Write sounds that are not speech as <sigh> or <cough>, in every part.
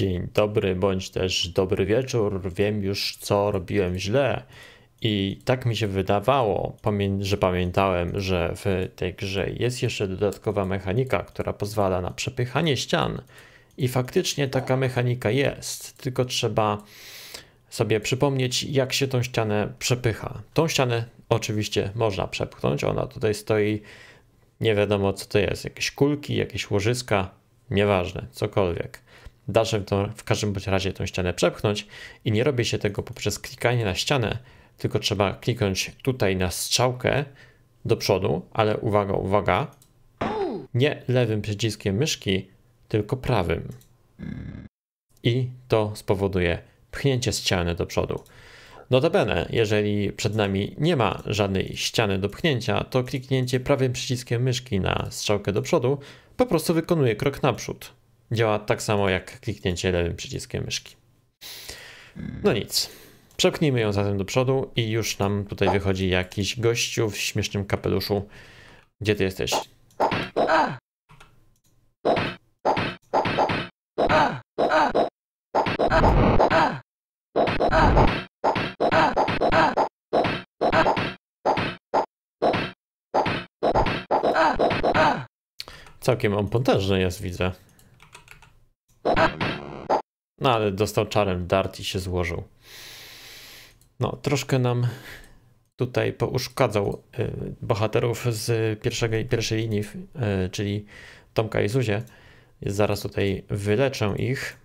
dzień dobry bądź też dobry wieczór, wiem już co robiłem źle. I tak mi się wydawało, że pamiętałem, że w tej grze jest jeszcze dodatkowa mechanika, która pozwala na przepychanie ścian. I faktycznie taka mechanika jest, tylko trzeba sobie przypomnieć, jak się tą ścianę przepycha. Tą ścianę oczywiście można przepchnąć, ona tutaj stoi, nie wiadomo co to jest, jakieś kulki, jakieś łożyska, nieważne, cokolwiek da to w każdym bądź razie tą ścianę przepchnąć i nie robi się tego poprzez klikanie na ścianę, tylko trzeba kliknąć tutaj na strzałkę do przodu, ale uwaga, uwaga, nie lewym przyciskiem myszki, tylko prawym. I to spowoduje pchnięcie ściany do przodu. Notabene, jeżeli przed nami nie ma żadnej ściany do pchnięcia, to kliknięcie prawym przyciskiem myszki na strzałkę do przodu po prostu wykonuje krok naprzód. Działa tak samo jak kliknięcie lewym przyciskiem myszki. No nic. Przepchnijmy ją zatem do przodu i już nam tutaj tak. wychodzi jakiś gościu w śmiesznym kapeluszu. Gdzie ty jesteś? Całkiem on potężny jest, widzę. No ale dostał czarem dart i się złożył. No, troszkę nam tutaj pouszkadzał y, bohaterów z pierwszej, pierwszej linii, y, czyli Tomka i Zuzie. Zaraz tutaj wyleczę ich.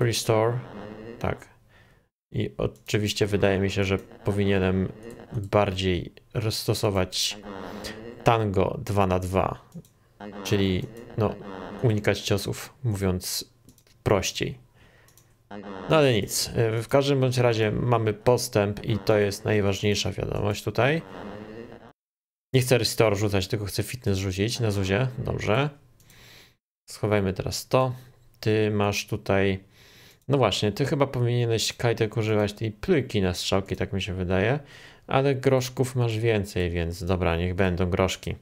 Restore. Tak. I oczywiście wydaje mi się, że powinienem bardziej rozstosować tango 2 na 2 czyli no unikać ciosów, mówiąc prościej. No ale nic, w każdym bądź razie mamy postęp i to jest najważniejsza wiadomość tutaj. Nie chcę restore rzucać, tylko chcę fitness rzucić na Zuzie, dobrze. Schowajmy teraz to. Ty masz tutaj... No właśnie, ty chyba powinieneś, Kajtek, używać tej plyki na strzałki, tak mi się wydaje. Ale groszków masz więcej, więc dobra, niech będą groszki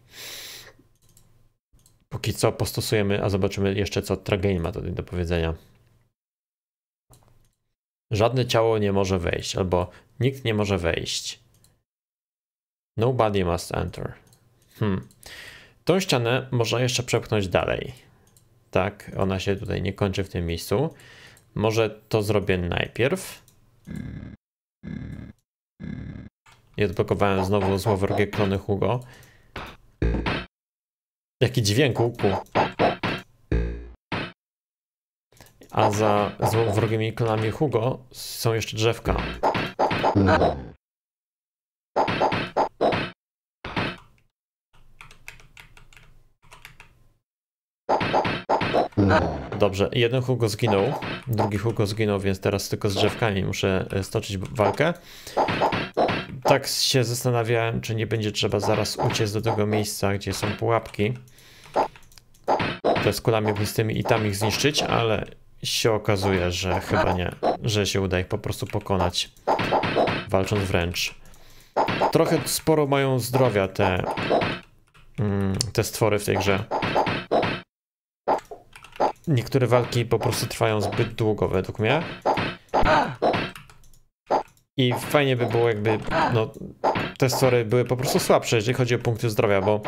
póki co postosujemy, a zobaczymy jeszcze co Tragein ma tutaj do powiedzenia. Żadne ciało nie może wejść, albo nikt nie może wejść. Nobody must enter. Hmm. Tą ścianę można jeszcze przepchnąć dalej. Tak, ona się tutaj nie kończy w tym miejscu. Może to zrobię najpierw. I odblokowałem znowu złowrogie klony Hugo. Jaki dźwięk łuku. A za złowrogimi klonami Hugo są jeszcze drzewka. Dobrze, jeden Hugo zginął, drugi Hugo zginął, więc teraz tylko z drzewkami muszę stoczyć walkę. Tak. tak się zastanawiałem, czy nie będzie trzeba zaraz uciec do tego miejsca, gdzie są pułapki. To z kulami ognistymi i tam ich zniszczyć, ale się okazuje, że chyba nie, że się uda ich po prostu pokonać, walcząc wręcz. Trochę sporo mają zdrowia te, mm, te stwory w tej grze. Niektóre walki po prostu trwają zbyt długo według mnie. I fajnie by było jakby, no, te story były po prostu słabsze, jeżeli chodzi o punkty zdrowia, bo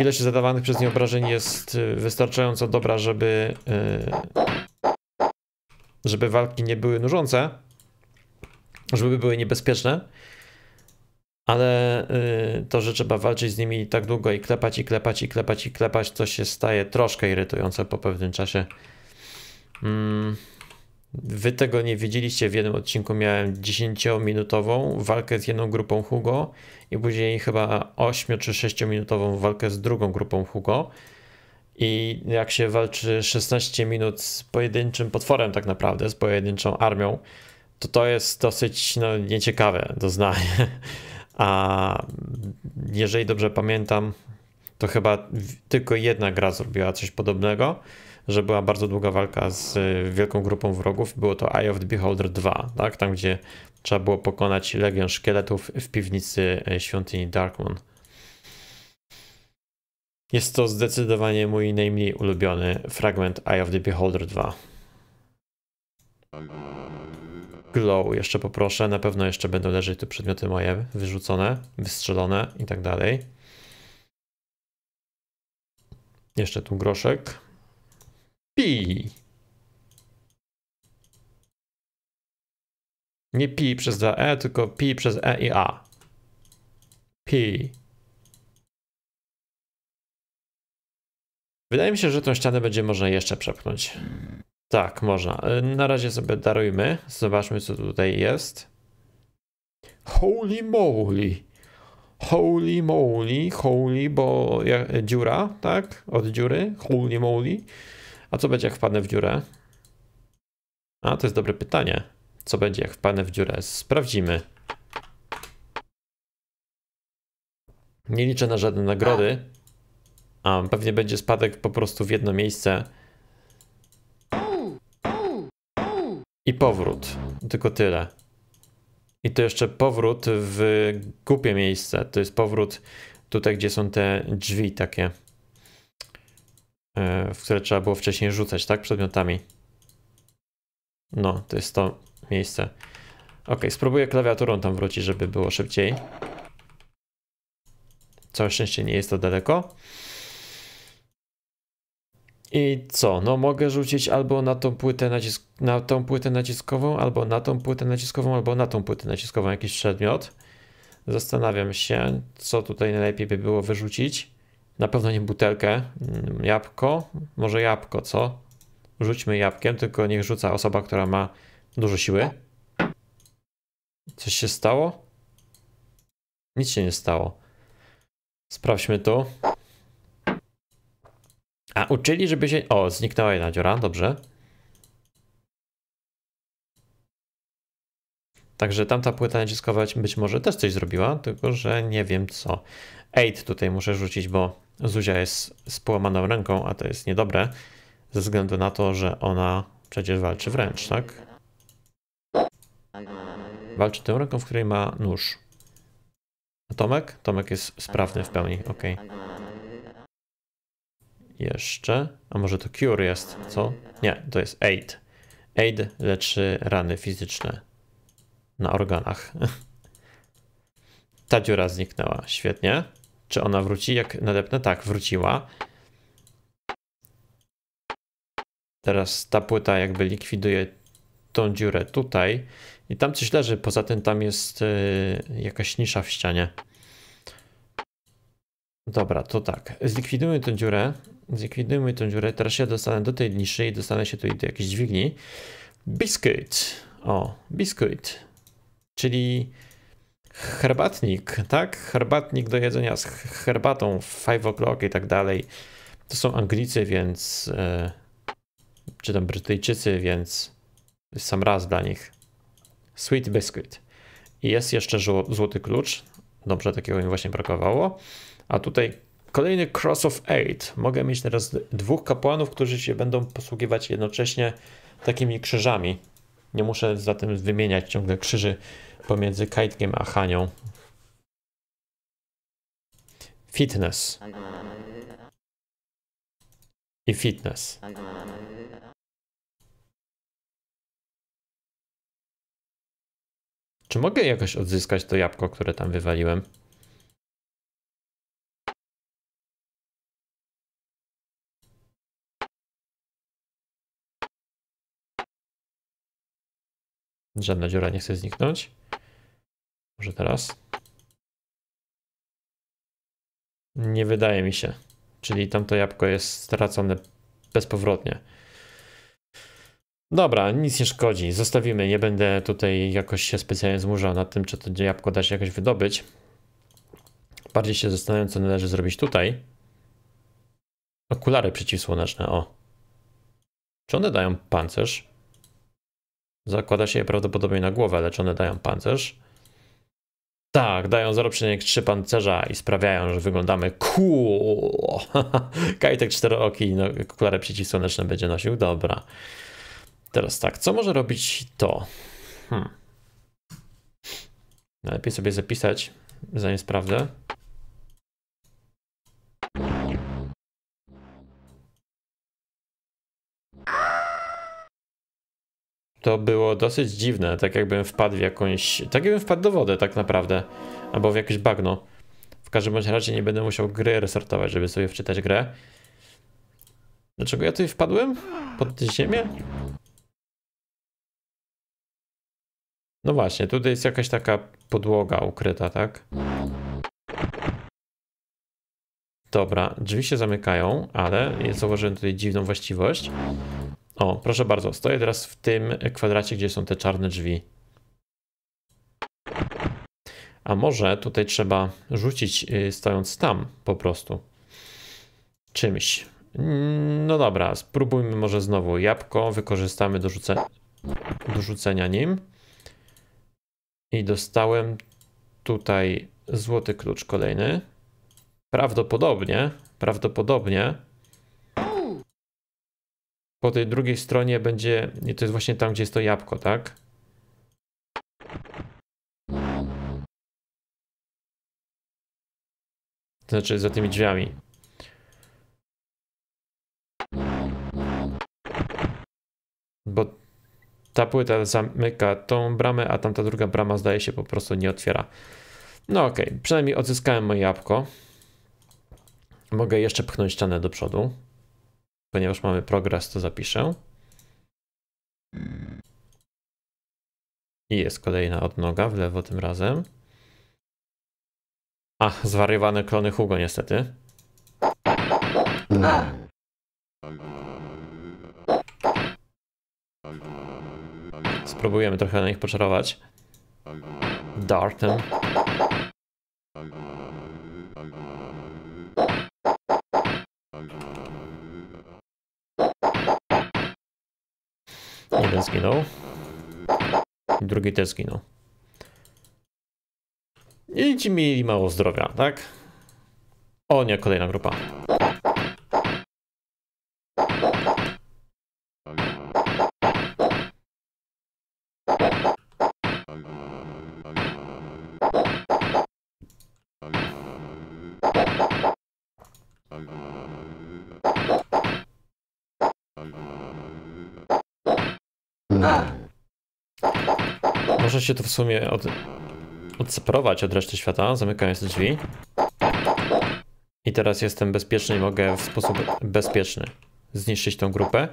ilość zadawanych przez nie obrażeń jest y, wystarczająco dobra, żeby, y, żeby walki nie były nużące, żeby były niebezpieczne, ale y, to, że trzeba walczyć z nimi tak długo i klepać, i klepać, i klepać, i klepać, to się staje troszkę irytujące po pewnym czasie. Mm. Wy tego nie widzieliście w jednym odcinku. Miałem 10-minutową walkę z jedną grupą Hugo i później chyba 8 czy 6-minutową walkę z drugą grupą Hugo. I jak się walczy 16 minut z pojedynczym potworem, tak naprawdę, z pojedynczą armią, to to jest dosyć no, nieciekawe doznanie. <laughs> A jeżeli dobrze pamiętam, to chyba tylko jedna gra zrobiła coś podobnego że była bardzo długa walka z y, wielką grupą wrogów. Było to Eye of the Beholder 2, tak? tam gdzie trzeba było pokonać legion szkieletów w piwnicy y, świątyni Darkmoon. Jest to zdecydowanie mój najmniej ulubiony fragment Eye of the Beholder 2. Glow jeszcze poproszę, na pewno jeszcze będą leżeć tu przedmioty moje wyrzucone, wystrzelone i tak dalej. Jeszcze tu groszek. Pi. Nie pi przez 2e, tylko pi przez e i a. Pi. Wydaje mi się, że tą ścianę będzie można jeszcze przepchnąć. Tak, można. Y, na razie sobie darujmy. Zobaczmy, co tutaj jest. Holy moly. Holy moly. Holy, bo dziura, tak? Od dziury. Holy moly. A co będzie, jak wpadnę w dziurę? A, to jest dobre pytanie. Co będzie, jak wpadnę w dziurę? Sprawdzimy. Nie liczę na żadne nagrody. A, pewnie będzie spadek po prostu w jedno miejsce. I powrót. Tylko tyle. I to jeszcze powrót w głupie miejsce. To jest powrót tutaj, gdzie są te drzwi takie. Y, w które trzeba było wcześniej rzucać, tak? Przedmiotami. No, to jest to miejsce. Ok, spróbuję klawiaturą tam wrócić, żeby było szybciej. Całe szczęście nie jest to daleko. I co? No mogę rzucić albo na tą płytę, nacisk na tą płytę naciskową, albo na tą płytę naciskową, albo na tą płytę naciskową jakiś przedmiot. Zastanawiam się, co tutaj najlepiej by było wyrzucić. Na pewno nie butelkę. Mm, jabłko? Może jabłko, co? Rzućmy jabłkiem, tylko niech rzuca osoba, która ma dużo siły. Coś się stało? Nic się nie stało. Sprawdźmy tu. A uczyli, żeby się... O, zniknęła jedna dziura, dobrze. Także tamta płyta naciskowa być może też coś zrobiła, tylko że nie wiem co. Eight tutaj muszę rzucić, bo Zuzia jest z połamaną ręką, a to jest niedobre, ze względu na to, że ona przecież walczy wręcz, tak? Walczy tą ręką, w której ma nóż. A Tomek? Tomek jest sprawny w pełni, ok. Jeszcze. A może to Cure jest, co? Nie, to jest Aid. Aid leczy rany fizyczne na organach. <laughs> Ta dziura zniknęła, świetnie. Czy ona wróci? Jak nadepnę? Tak, wróciła. Teraz ta płyta jakby likwiduje tą dziurę tutaj. I tam coś leży, poza tym tam jest yy, jakaś nisza w ścianie. Dobra, to tak. Zlikwidujmy tę dziurę. Zlikwidujmy tę dziurę. Teraz ja dostanę do tej niszy i dostanę się tutaj do jakiejś dźwigni. Biscuit. O, biscuit. Czyli herbatnik, tak? Herbatnik do jedzenia z herbatą, 5 o'clock i tak dalej. To są Anglicy, więc. E, czy tam Brytyjczycy, więc. Sam raz dla nich. Sweet biscuit. I jest jeszcze złoty klucz. Dobrze, takiego mi właśnie brakowało. A tutaj kolejny cross of eight. Mogę mieć teraz dwóch kapłanów, którzy się będą posługiwać jednocześnie takimi krzyżami. Nie muszę zatem wymieniać ciągle krzyży pomiędzy Kajtkiem a Hanią. Fitness. I fitness. Czy mogę jakoś odzyskać to jabłko, które tam wywaliłem? Żadna dziura nie chce zniknąć. Może teraz? Nie wydaje mi się. Czyli tamto jabłko jest stracone bezpowrotnie. Dobra, nic nie szkodzi. Zostawimy. Nie będę tutaj jakoś się specjalnie zmurzał nad tym, czy to jabłko da się jakoś wydobyć. Bardziej się zastanawiam, co należy zrobić tutaj. Okulary przeciwsłoneczne, o. Czy one dają pancerz? Zakłada się je prawdopodobnie na głowę, ale czy one dają pancerz? Tak, dają 0,3 pancerza i sprawiają, że wyglądamy cool. <laughs> Kajtek czterooki, no, okulary przeciwsłoneczne będzie nosił, dobra. Teraz tak, co może robić to? Hmm. Najlepiej sobie zapisać, zanim sprawdzę. to było dosyć dziwne, tak jakbym wpadł w jakąś, tak jakbym wpadł do wody tak naprawdę, albo w jakieś bagno. W każdym bądź razie nie będę musiał gry resortować, żeby sobie wczytać grę. Dlaczego ja tutaj wpadłem? Pod ziemię? No właśnie, tutaj jest jakaś taka podłoga ukryta, tak? Dobra, drzwi się zamykają, ale zauważyłem tutaj dziwną właściwość, o, proszę bardzo, stoję teraz w tym kwadracie, gdzie są te czarne drzwi. A może tutaj trzeba rzucić y, stojąc tam po prostu czymś. Mm, no dobra, spróbujmy może znowu jabłko, wykorzystamy do, rzuce... do rzucenia nim. I dostałem tutaj złoty klucz kolejny. Prawdopodobnie, prawdopodobnie po tej drugiej stronie będzie, i to jest właśnie tam, gdzie jest to jabłko, tak? To znaczy za tymi drzwiami. Bo ta płyta zamyka tą bramę, a tamta druga brama zdaje się po prostu nie otwiera. No okej, okay. przynajmniej odzyskałem moje jabłko. Mogę jeszcze pchnąć ścianę do przodu ponieważ mamy progres, to zapiszę. I jest kolejna odnoga, w lewo tym razem. Ach, zwariowane klony Hugo niestety. Spróbujemy trochę na nich poczarować. Dartem. Jeden zginął. Drugi też zginął. I ci mieli mało zdrowia, tak? O nie, kolejna grupa. Można się tu w sumie od, odseparować od reszty świata, zamykając drzwi. I teraz jestem bezpieczny i mogę w sposób bezpieczny zniszczyć tą grupę,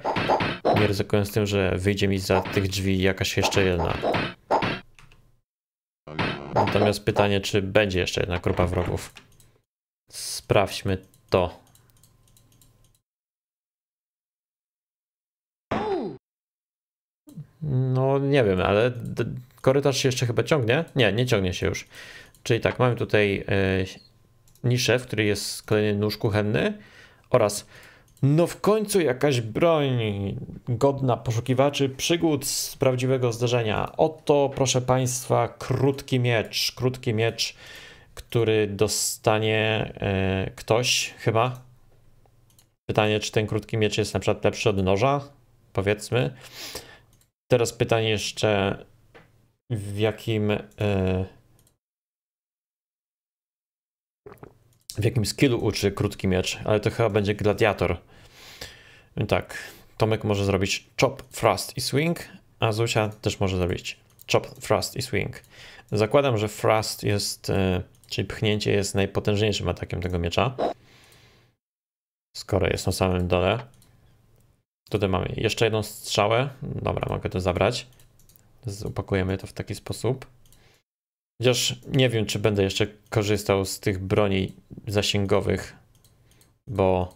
nie ryzykując tym, że wyjdzie mi za tych drzwi jakaś jeszcze jedna. Natomiast pytanie, czy będzie jeszcze jedna grupa wrogów. Sprawdźmy to. No nie wiem, ale korytarz się jeszcze chyba ciągnie? Nie, nie ciągnie się już. Czyli tak, mamy tutaj e, niszę, w której jest kolejny nóż kuchenny oraz no w końcu jakaś broń godna poszukiwaczy przygód z prawdziwego zdarzenia. Oto proszę Państwa krótki miecz, krótki miecz, który dostanie y, ktoś chyba. Pytanie, czy ten krótki miecz jest na przykład lepszy od noża? Powiedzmy. Teraz pytanie jeszcze, w jakim e, w jakim skillu uczy krótki miecz, ale to chyba będzie gladiator. Tak, Tomek może zrobić chop, thrust i swing, a Zusia też może zrobić chop, thrust i swing. Zakładam, że thrust jest, e, czyli pchnięcie jest najpotężniejszym atakiem tego miecza, skoro jest na samym dole. Tutaj mamy jeszcze jedną strzałę. Dobra, mogę to zabrać. Upakujemy to w taki sposób. Chociaż nie wiem, czy będę jeszcze korzystał z tych broni zasięgowych, bo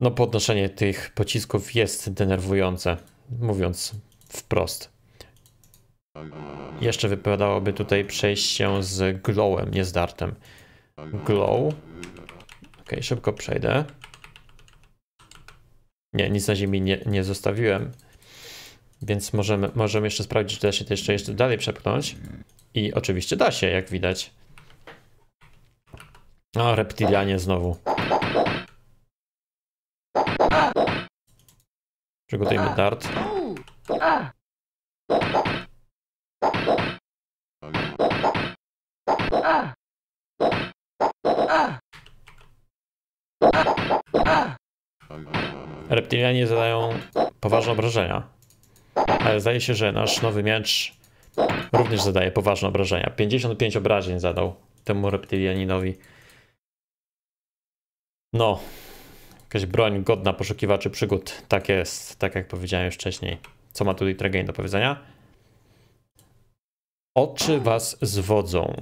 no podnoszenie tych pocisków jest denerwujące, mówiąc wprost. Jeszcze wypadałoby tutaj przejść się z glowem, nie z dartem. Glow. Ok, szybko przejdę. Nie, nic na ziemi nie, nie zostawiłem. Więc możemy, możemy jeszcze sprawdzić, czy da się to jeszcze, jeszcze dalej przepchnąć. I oczywiście da się, jak widać. O, reptilianie znowu. Przygotujmy dart. Ah! Reptilianie zadają poważne obrażenia. Ale zdaje się, że nasz nowy miecz również zadaje poważne obrażenia. 55 obrażeń zadał temu reptilianinowi. No, jakaś broń godna poszukiwaczy przygód. Tak jest, tak jak powiedziałem już wcześniej. Co ma tutaj Tregain do powiedzenia? Oczy was zwodzą.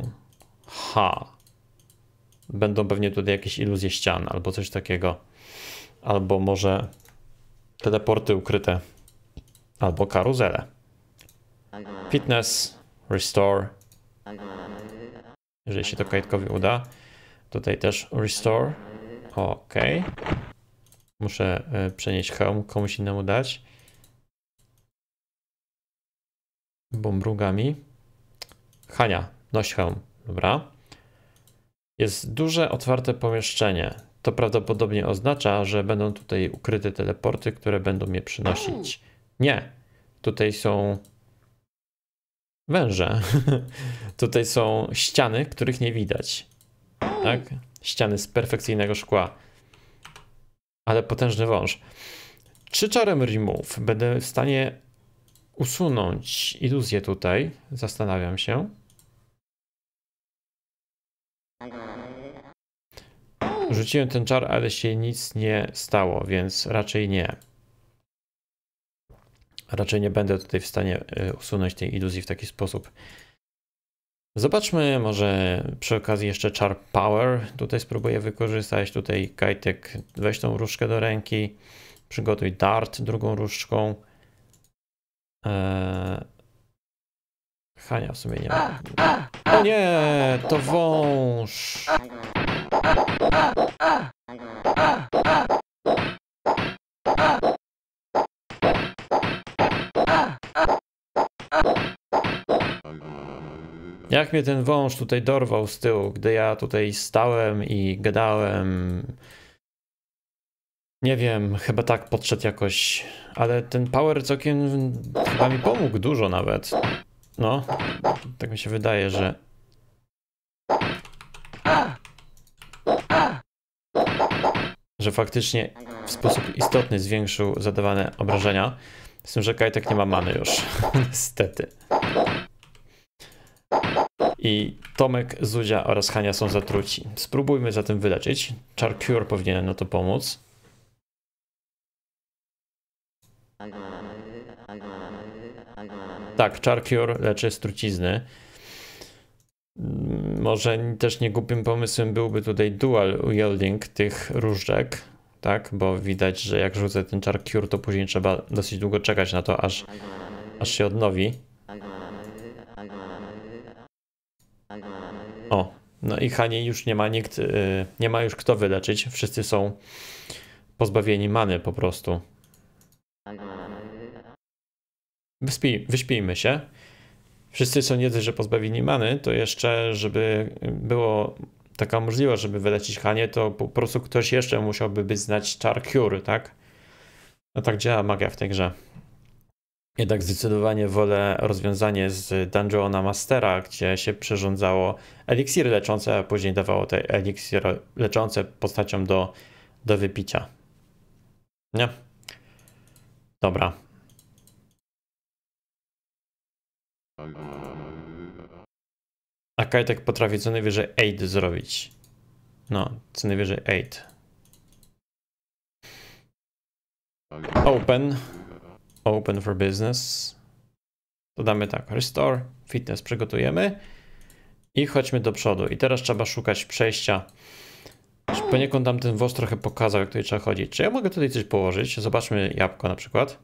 Ha. Będą pewnie tutaj jakieś iluzje ścian albo coś takiego albo może teleporty ukryte, albo karuzele. Fitness, restore. Jeżeli się to Kajtkowi uda. Tutaj też restore. Ok. Muszę e, przenieść hełm, komuś innemu dać. Bombrugami. Hania, noś hełm. Dobra. Jest duże, otwarte pomieszczenie to prawdopodobnie oznacza, że będą tutaj ukryte teleporty, które będą mnie przynosić. Nie, tutaj są węże. <laughs> tutaj są ściany, których nie widać. Tak? Ściany z perfekcyjnego szkła. Ale potężny wąż. Czy czarem remove będę w stanie usunąć iluzję tutaj? Zastanawiam się. Rzuciłem ten czar, ale się nic nie stało, więc raczej nie. Raczej nie będę tutaj w stanie e, usunąć tej iluzji w taki sposób. Zobaczmy może przy okazji jeszcze czar Power. Tutaj spróbuję wykorzystać. Tutaj Kajtek weź tą różkę do ręki. Przygotuj dart drugą różdżką. Eee... Hania w sumie nie ma. O nie, to wąż. Jak mnie ten wąż tutaj dorwał z tyłu, gdy ja tutaj stałem i gadałem. Nie wiem, chyba tak podszedł jakoś, ale ten power całkiem chyba mi pomógł dużo nawet. No, tak mi się wydaje, że że faktycznie w sposób istotny zwiększył zadawane obrażenia. Z tym, że Kajtek nie ma many już, <laughs> niestety. I Tomek, Zuzia oraz Hania są zatruci. Spróbujmy zatem wyleczyć. Char Cure powinien na to pomóc. Tak, Char Cure leczy z trucizny. Mm, może też niegłupim pomysłem byłby tutaj dual wielding tych różdżek, tak? Bo widać, że jak rzucę ten czar cure, to później trzeba dosyć długo czekać na to, aż, aż się odnowi. O, no i Hanie już nie ma nikt, yy, nie ma już kto wyleczyć. Wszyscy są pozbawieni many po prostu. Wyspij, wyśpijmy się wszyscy są nie że pozbawieni many, to jeszcze, żeby było taka możliwość, żeby wylecić Hanie, to po prostu ktoś jeszcze musiałby być znać czar Cure, tak? No tak działa magia w tej grze. Jednak zdecydowanie wolę rozwiązanie z Dungeona Mastera, gdzie się przyrządzało eliksiry leczące, a później dawało te eliksiry leczące postaciom do, do wypicia. Nie? Dobra, A Kajtek potrafi co najwyżej 8 zrobić. No, co najwyżej 8. Open. Open for business. Dodamy tak, restore, fitness przygotujemy. I chodźmy do przodu. I teraz trzeba szukać przejścia. Poniekąd tam ten wos trochę pokazał, jak tutaj trzeba chodzić. Czy ja mogę tutaj coś położyć? Zobaczmy jabłko na przykład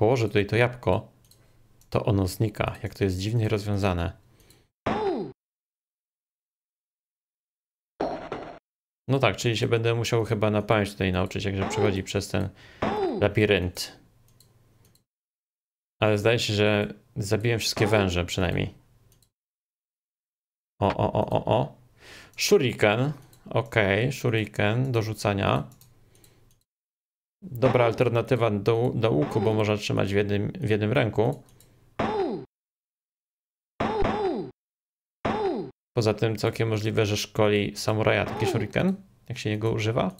położę tutaj to jabłko, to ono znika, jak to jest dziwnie rozwiązane. No tak, czyli się będę musiał chyba na pamięć tutaj nauczyć, jakże przechodzi przez ten labirynt. Ale zdaje się, że zabiłem wszystkie węże przynajmniej. O, o, o, o, o. Shuriken. Okej, okay, shuriken do rzucania dobra alternatywa do, do łuku, bo można trzymać w jednym, w jednym ręku. Poza tym całkiem możliwe, że szkoli samuraja taki shuriken, jak się jego używa.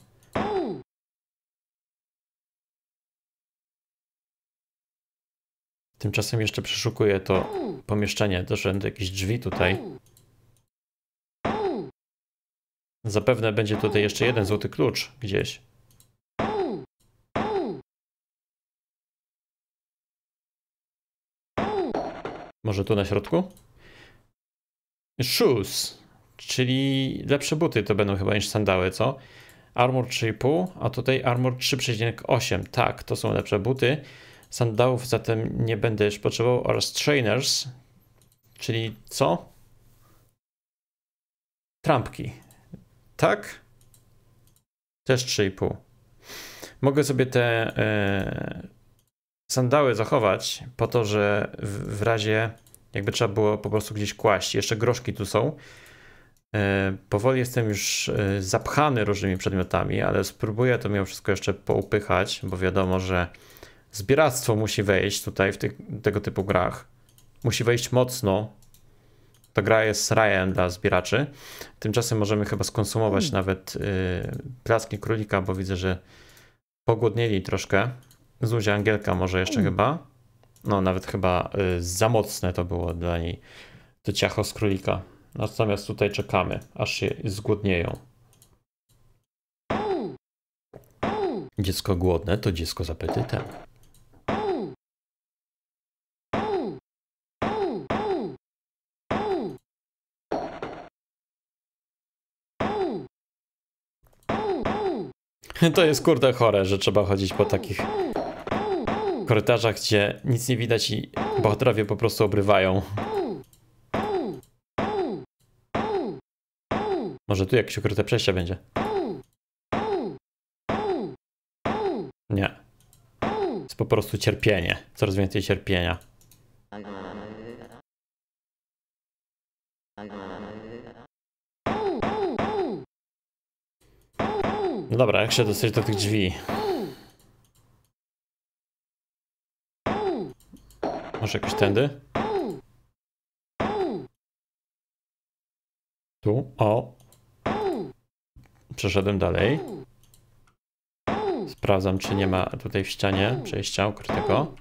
Tymczasem jeszcze przeszukuję to pomieszczenie, doszedłem do jakichś drzwi tutaj. Zapewne będzie tutaj jeszcze jeden złoty klucz gdzieś. Może tu na środku? Shoes, czyli lepsze buty to będą chyba niż sandały, co? Armor 3,5, a tutaj Armor 3,8. Tak, to są lepsze buty. Sandałów zatem nie będę już potrzebował oraz trainers, czyli co? Trampki. Tak? Też 3,5. Mogę sobie te e, sandały zachować po to, że w, w razie jakby trzeba było po prostu gdzieś kłaść. Jeszcze groszki tu są. E, powoli jestem już e, zapchany różnymi przedmiotami, ale spróbuję to mimo wszystko jeszcze poupychać, bo wiadomo, że zbieractwo musi wejść tutaj w tych, tego typu grach. Musi wejść mocno. Ta gra jest rajem dla zbieraczy. Tymczasem możemy chyba skonsumować hmm. nawet y, placki królika, bo widzę, że pogłodnieli troszkę. Zuzia Angielka może jeszcze mm. chyba. No nawet chyba y, za mocne to było dla niej to ciacho z królika. Natomiast tutaj czekamy, aż się zgłodnieją. Dziecko głodne to dziecko z apetytem. <laughs> To jest kurde chore, że trzeba chodzić po takich korytarzach, gdzie nic nie widać i bohaterowie po prostu obrywają. Może tu jakieś ukryte przejście będzie. Nie. Jest po prostu cierpienie. Coraz więcej cierpienia. No dobra, jak się dostać do tych drzwi? Może jakoś tędy? Tu, o. Przeszedłem dalej. Sprawdzam, czy nie ma tutaj w ścianie przejścia ukrytego.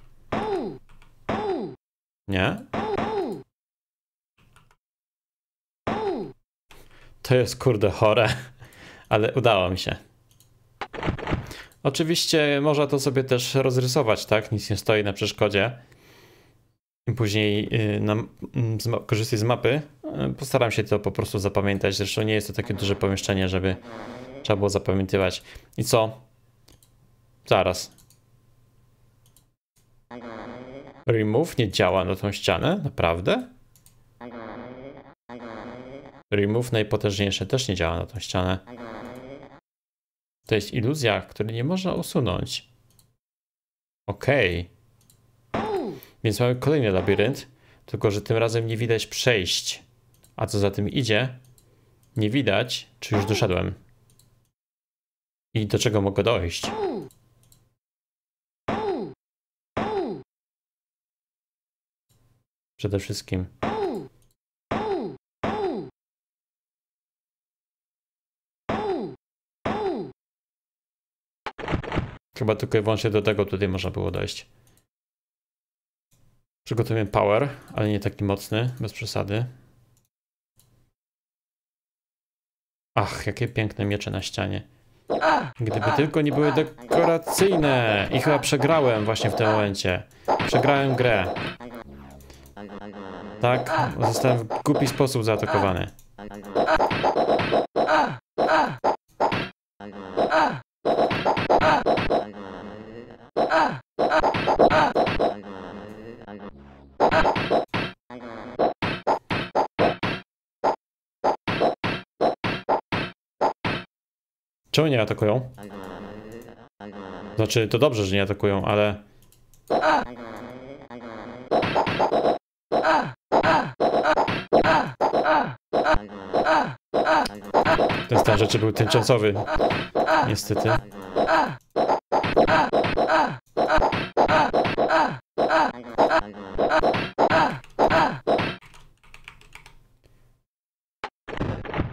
Nie? To jest kurde chore, <laughs> ale udało mi się. Oczywiście można to sobie też rozrysować, tak? Nic nie stoi na przeszkodzie później y, na, z korzystać z mapy. Y, postaram się to po prostu zapamiętać. Zresztą nie jest to takie duże pomieszczenie, żeby trzeba było zapamiętywać. I co? Zaraz. Remove nie działa na tą ścianę? Naprawdę? Remove najpotężniejsze też nie działa na tą ścianę. To jest iluzja, której nie można usunąć. Okej. Okay. Więc mamy kolejny labirynt, tylko że tym razem nie widać przejść. A co za tym idzie, nie widać, czy już doszedłem. I do czego mogę dojść. Przede wszystkim. Chyba tylko i wyłącznie do tego tutaj można było dojść. Przygotujemy power, ale nie taki mocny, bez przesady. Ach, jakie piękne miecze na ścianie. Gdyby tylko nie były dekoracyjne! I chyba przegrałem właśnie w tym momencie. Przegrałem grę. Tak, zostałem w głupi sposób zaatakowany. Czemu nie atakują? Znaczy, to dobrze, że nie atakują, ale... Ten stan rzeczy był tymczasowy, niestety.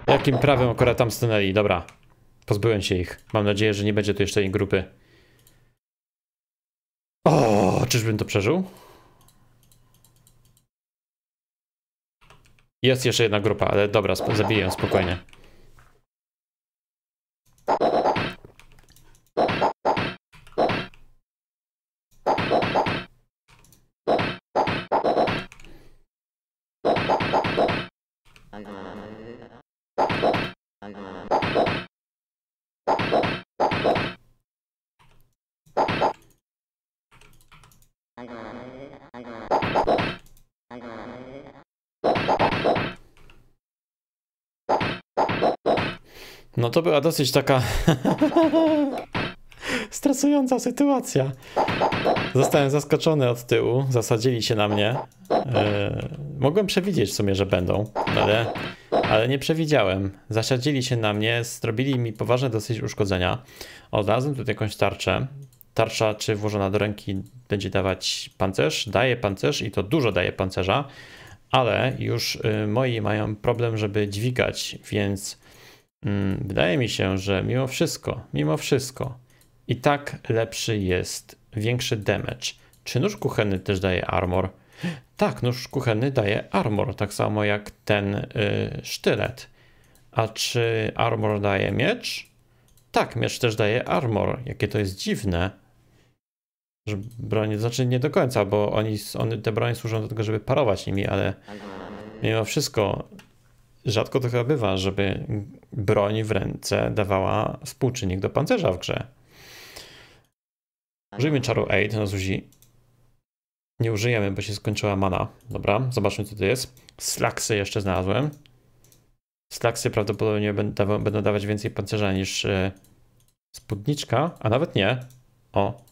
Jakim prawem akurat tam stanęli? Dobra. Pozbyłem się ich. Mam nadzieję, że nie będzie tu jeszcze innej grupy. O, czyżbym to przeżył? Jest jeszcze jedna grupa, ale dobra, zabiję ją spokojnie. no to była dosyć taka <laughs> stresująca sytuacja. Zostałem zaskoczony od tyłu, zasadzili się na mnie. E, mogłem przewidzieć w sumie, że będą, ale, ale nie przewidziałem. Zasadzili się na mnie, zrobili mi poważne dosyć uszkodzenia. Odnalazłem tutaj jakąś tarczę. Tarcza, czy włożona do ręki, będzie dawać pancerz. Daje pancerz i to dużo daje pancerza, ale już y, moi mają problem, żeby dźwigać, więc Mm, wydaje mi się, że mimo wszystko, mimo wszystko i tak lepszy jest większy damage. Czy nóż kuchenny też daje armor? Tak, nóż kuchenny daje armor, tak samo jak ten y, sztylet. A czy armor daje miecz? Tak, miecz też daje armor. Jakie to jest dziwne. Że broń, znaczy nie do końca, bo oni, one, te broń służą do tego, żeby parować nimi, ale mimo wszystko rzadko to chyba bywa, żeby broń w ręce dawała współczynnik do pancerza w grze. Użyjmy czaru Aid na Zuzi. Nie użyjemy, bo się skończyła mana. Dobra, zobaczmy co to jest. Slaksy jeszcze znalazłem. Slaksy prawdopodobnie będą dawać więcej pancerza niż e, spódniczka, a nawet nie. O,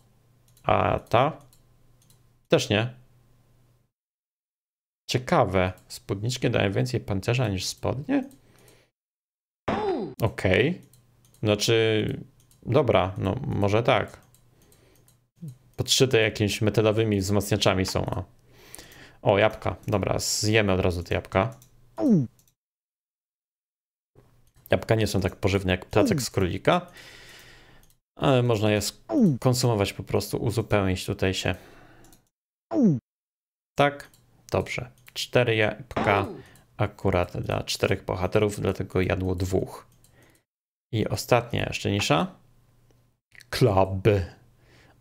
a ta też nie. Ciekawe, spódniczki dają więcej pancerza niż spodnie? Okej. Okay. Znaczy, dobra, no może tak. Podszyte jakimiś metalowymi wzmacniaczami są. O, o jabłka. Dobra, zjemy od razu te jabłka. Jabłka nie są tak pożywne jak placek z królika, ale można je konsumować po prostu, uzupełnić tutaj się. Tak, dobrze. Cztery jabłka akurat dla czterech bohaterów, dlatego jadło dwóch. I ostatnia jeszcze nisza. Klub.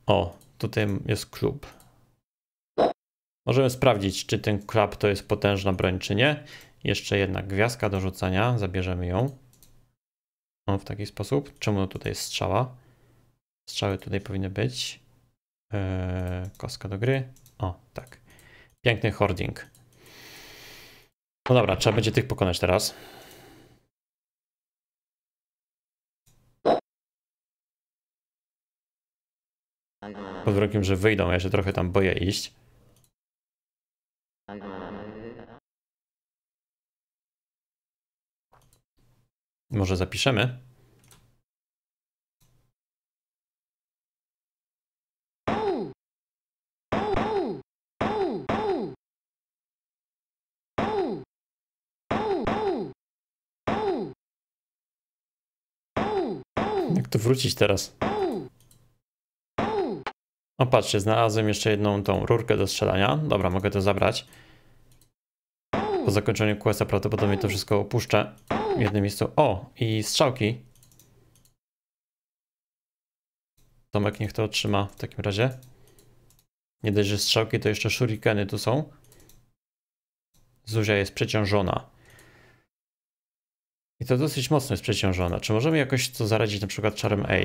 O, tutaj jest klub. Możemy sprawdzić, czy ten klub to jest potężna broń, czy nie. Jeszcze jedna gwiazdka do rzucania, zabierzemy ją. O, w taki sposób. Czemu tutaj jest strzała? Strzały tutaj powinny być. Eee, kostka do gry. O, tak. Piękny hoarding. No dobra, trzeba będzie tych pokonać teraz. Pod warunkiem, że wyjdą, ja się trochę tam boję iść. Może zapiszemy? tu wrócić teraz? O, patrzcie, znalazłem jeszcze jedną tą rurkę do strzelania. Dobra, mogę to zabrać. Po zakończeniu questa prawdopodobnie to wszystko opuszczę w jednym miejscu. O, i strzałki. Tomek niech to otrzyma w takim razie. Nie dość, że strzałki, to jeszcze shurikeny tu są. Zuzia jest przeciążona. I to dosyć mocno jest przeciążone. Czy możemy jakoś to zaradzić na przykład czarem 8?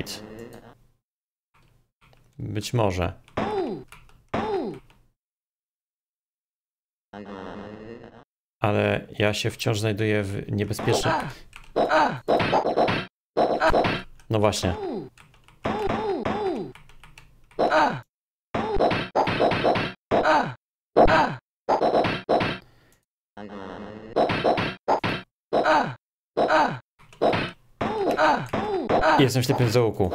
Być może. Ale ja się wciąż znajduję w niebezpiecznej... No właśnie. Jestem ślepy w zaułku.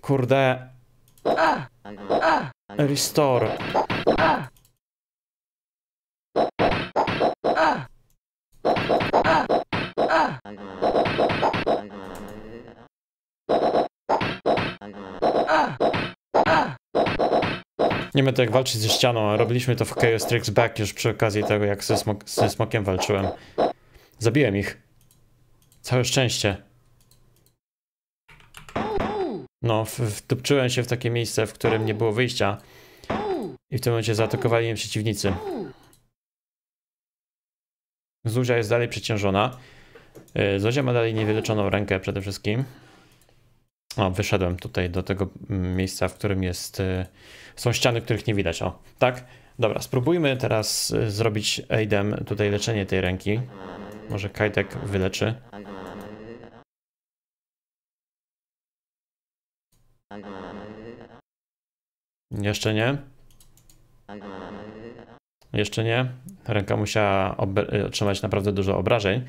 Kurde. Restore. Nie będę jak walczyć ze ścianą, robiliśmy to w Chaos Tricks Back już przy okazji tego, jak ze, smok ze smokiem walczyłem. Zabiłem ich. Całe szczęście. No, wtupczyłem się w takie miejsce, w którym nie było wyjścia. I w tym momencie zaatakowali mnie przeciwnicy. Zuzia jest dalej przeciążona. Y, Zuzia ma dalej niewyleczoną rękę przede wszystkim. O, wyszedłem tutaj do tego mm, miejsca, w którym jest. Y, są ściany, których nie widać. O, tak? Dobra, spróbujmy teraz y, zrobić aidem tutaj leczenie tej ręki. Może Kajtek wyleczy. Jeszcze nie. Jeszcze nie. Ręka musiała y, otrzymać naprawdę dużo obrażeń.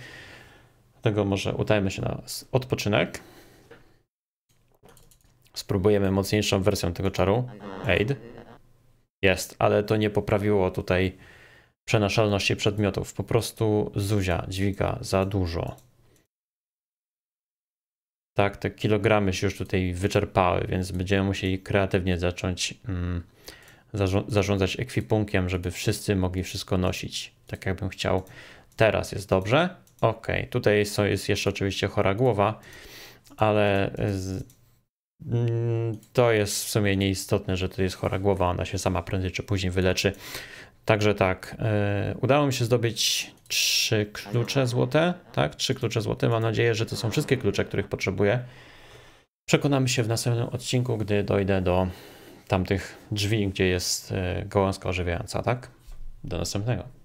Dlatego może udajmy się na odpoczynek. Spróbujemy mocniejszą wersją tego czaru. Aid. Jest, ale to nie poprawiło tutaj przenaszalności przedmiotów. Po prostu Zuzia dźwiga za dużo. Tak, te kilogramy się już tutaj wyczerpały, więc będziemy musieli kreatywnie zacząć mm, zarządzać ekwipunkiem, żeby wszyscy mogli wszystko nosić. Tak jakbym chciał. Teraz jest dobrze. Ok, tutaj jest jeszcze oczywiście chora głowa, ale z, Mm, to jest w sumie nieistotne, że to jest chora głowa, ona się sama prędzej czy później wyleczy. Także tak, e, udało mi się zdobyć trzy klucze złote, tak? Trzy klucze złote. Mam nadzieję, że to są wszystkie klucze, których potrzebuję. Przekonamy się w następnym odcinku, gdy dojdę do tamtych drzwi, gdzie jest e, gołąska ożywiająca, tak? Do następnego.